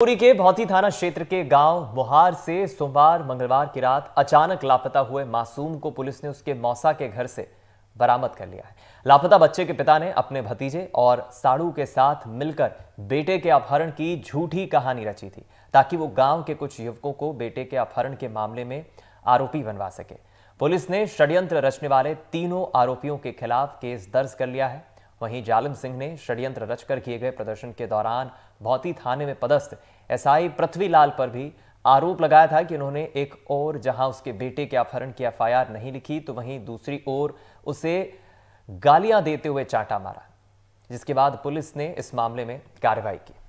पुरी के भौती थाना क्षेत्र के गांव मोहार से सोमवार मंगलवार की रात अचानक लापता हुए मासूम को पुलिस ने उसके मौसा के घर से बरामद कर लिया है लापता बच्चे के पिता ने अपने भतीजे और साड़ू के साथ मिलकर बेटे के अपहरण की झूठी कहानी रची थी ताकि वो गांव के कुछ युवकों को बेटे के अपहरण के मामले में आरोपी बनवा सके पुलिस ने षड्यंत्र रचने वाले तीनों आरोपियों के खिलाफ केस दर्ज कर लिया है वहीं जालिम सिंह ने षड्यंत्र रचकर किए गए प्रदर्शन के दौरान भौती थाने में पदस्थ एसआई पृथ्वीलाल पर भी आरोप लगाया था कि उन्होंने एक ओर जहां उसके बेटे के अपहरण की एफ नहीं लिखी तो वहीं दूसरी ओर उसे गालियां देते हुए चांटा मारा जिसके बाद पुलिस ने इस मामले में कार्रवाई की